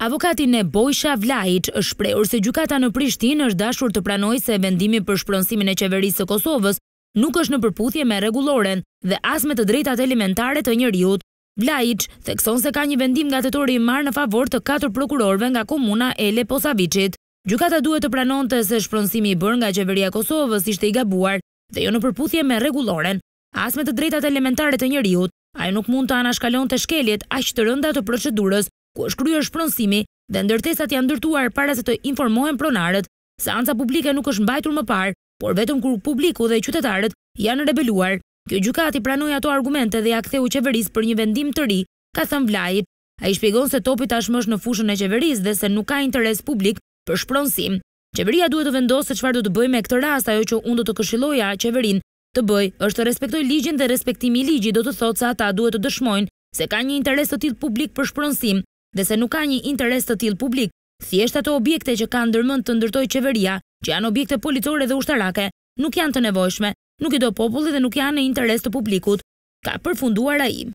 Avokatin e Bojsha Vlajic është preur se gjukata në Prishtin është dashur të pranoj se vendimi për shpronsimin e qeverisë të Kosovës nuk është në përputhje me reguloren dhe asme të drejtat elementare të njëriut. Vlajic thekson se ka një vendim nga të tori marë në favor të 4 prokurorve nga komuna e posavicit. Gjukata duhet të pranon të se shpronsimi i bërë nga qeveria Kosovës ishte i gabuar dhe jo në përputhje me reguloren. Asme të drejtat elementare të njëriut, ajo nuk mund të anashkalon të shkeljet ashtë të rënda të procedurës ku është kryer shpronësimi dhe ndërtesat janë ndërtuar para se të informohen pronarët. Seanca publike nuk është mbajtur më parë, por vetëm kur publiku dhe qytetarët janë rebeluar. Kjo gjykati pranoi ato argumente dhe ja ktheu qeverisë për një vendim të ri, ka thënë Vlaji. Ai shpjegon se topi tashmë është në fushën e qeverisë dhe se nuk ka interes publik për shpronësim. Qeveria duhet të vendosë se çfarë do të bëjë me këtë rast, ajo që unë do të këshilloja qeverinë të bëj është të respektoj ligjin dhe respektimi i ligjit do të thotë se ata duhet të dëshmojnë se ka një interes të tillë publik për shpronësim dhe se nuk ka një interes të tjil publik, thjesht ato objekte që ka ndërmën të ndërtoj qeveria, që janë objekte politore dhe ushtarake, nuk janë të nevojshme, nuk i do populli dhe nuk janë në interes të publikut, ka përfunduar a im.